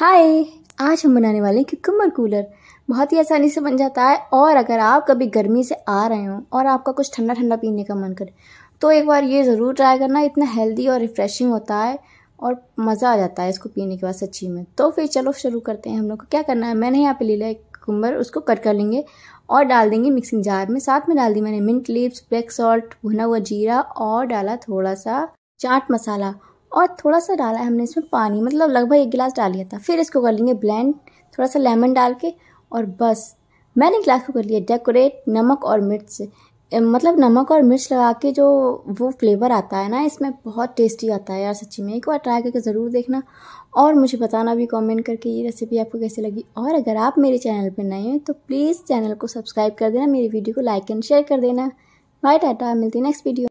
हाय आज हम बनाने वाले हैं क्यूकम्बर कूलर बहुत ही आसानी से बन जाता है और अगर आप कभी गर्मी से आ रहे हो और आपका कुछ ठंडा ठंडा पीने का मन करे तो एक बार ये ज़रूर ट्राई करना इतना हेल्दी और रिफ़्रेशिंग होता है और मज़ा आ जाता है इसको पीने के बाद सच्ची में तो फिर चलो शुरू करते हैं हम लोग को क्या करना है मैंने यहाँ पे ले लिया कुम्बर उसको कट कर लेंगे और डाल देंगे मिक्सिंग जार में साथ में डाल दी मैंने मिंट लीव्स ब्लैक सॉल्ट भुना हुआ जीरा और डाला थोड़ा सा चाट मसाला और थोड़ा सा डाला है हमने इसमें पानी मतलब लगभग एक गिलास डाल लिया था फिर इसको कर लेंगे ब्लेंड थोड़ा सा लेमन डाल के और बस मैंने गिलास को कर लिया डेकोरेट नमक और मिर्च से मतलब नमक और मिर्च लगा के जो वो फ्लेवर आता है ना इसमें बहुत टेस्टी आता है यार सच्ची में एक बार ट्राई करके ज़रूर देखना और मुझे बताना भी कमेंट करके ये रेसिपी आपको कैसी लगी और अगर आप मेरे चैनल पर नए हैं तो प्लीज़ चैनल को सब्सक्राइब कर देना मेरी वीडियो को लाइक एंड शेयर कर देना बाय टाटा मिलती नेक्स्ट वीडियो